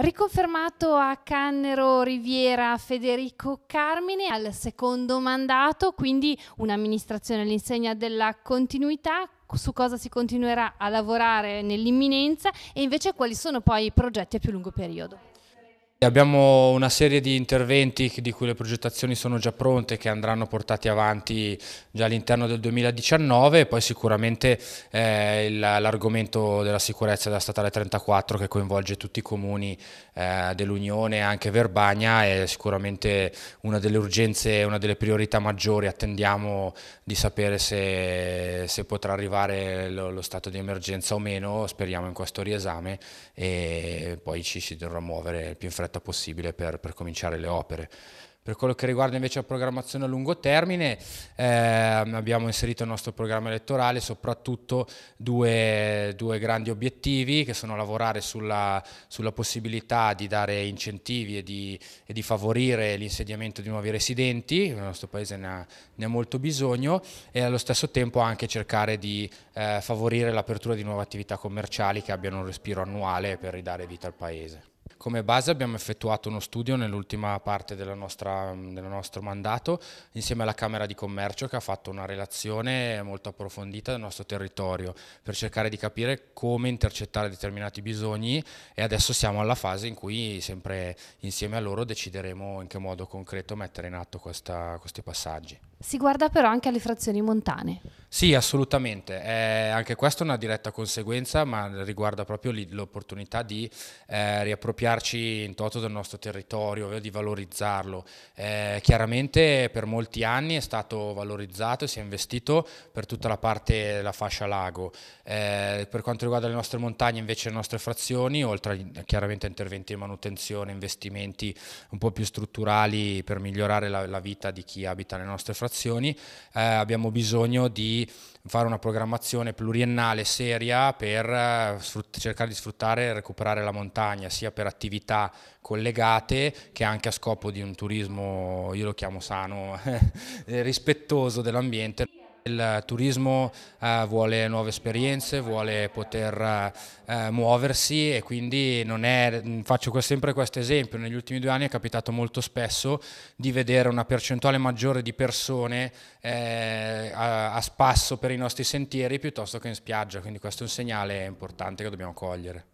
Riconfermato a Cannero Riviera Federico Carmine al secondo mandato, quindi un'amministrazione all'insegna della continuità su cosa si continuerà a lavorare nell'imminenza e invece quali sono poi i progetti a più lungo periodo. Abbiamo una serie di interventi di cui le progettazioni sono già pronte che andranno portati avanti già all'interno del 2019 e poi sicuramente eh, l'argomento della sicurezza della statale 34 che coinvolge tutti i comuni eh, dell'Unione e anche Verbagna è sicuramente una delle urgenze, una delle priorità maggiori, attendiamo di sapere se, se potrà arrivare lo, lo, stato di emergenza o meno, speriamo in questo riesame e poi ci si dovrà muovere più in fretta fretta possibile per, per cominciare le opere. Per quello che riguarda invece la programmazione a lungo termine, eh, abbiamo inserito nel nostro programma elettorale soprattutto due, due grandi obiettivi che sono lavorare sulla, sulla possibilità di dare incentivi e di, e di, favorire l'insediamento di nuovi residenti, il nostro paese ne ha, ne ha molto bisogno, e allo stesso tempo anche cercare di eh, favorire l'apertura di nuove attività commerciali che abbiano un respiro annuale per ridare vita al paese. Come base abbiamo effettuato uno studio nell'ultima parte nostra, del nostro mandato insieme alla Camera di Commercio che ha fatto una relazione molto approfondita del nostro territorio per cercare di capire come intercettare determinati bisogni e adesso siamo alla fase in cui sempre insieme a loro decideremo in che modo concreto mettere in atto questa, questi passaggi. Si guarda però anche alle frazioni montane. Sì, assolutamente. Eh, anche questa è una diretta conseguenza, ma riguarda proprio l'opportunità di eh, riappropriarci in toto del nostro territorio, eh, di valorizzarlo. Eh, chiaramente per molti anni è stato valorizzato e si è investito per tutta la parte della fascia lago. Eh, per quanto riguarda le nostre montagne, invece le nostre frazioni, oltre chiaramente a interventi di manutenzione, investimenti un po' più strutturali per migliorare la, la vita di chi abita le nostre frazioni, eh, abbiamo bisogno di fare una programmazione pluriennale seria per eh, sfrutt- cercare di sfruttare e recuperare la montagna, sia per attività collegate che anche a scopo di un turismo, io lo chiamo sano, eh, rispettoso dell'ambiente. Il turismo eh, vuole nuove esperienze, vuole poter eh, eh, muoversi e quindi non è, faccio sempre questo esempio, negli ultimi due anni è capitato molto spesso di vedere una percentuale maggiore di persone a spasso per i nostri sentieri piuttosto che in spiaggia, quindi questo è un segnale importante che dobbiamo cogliere.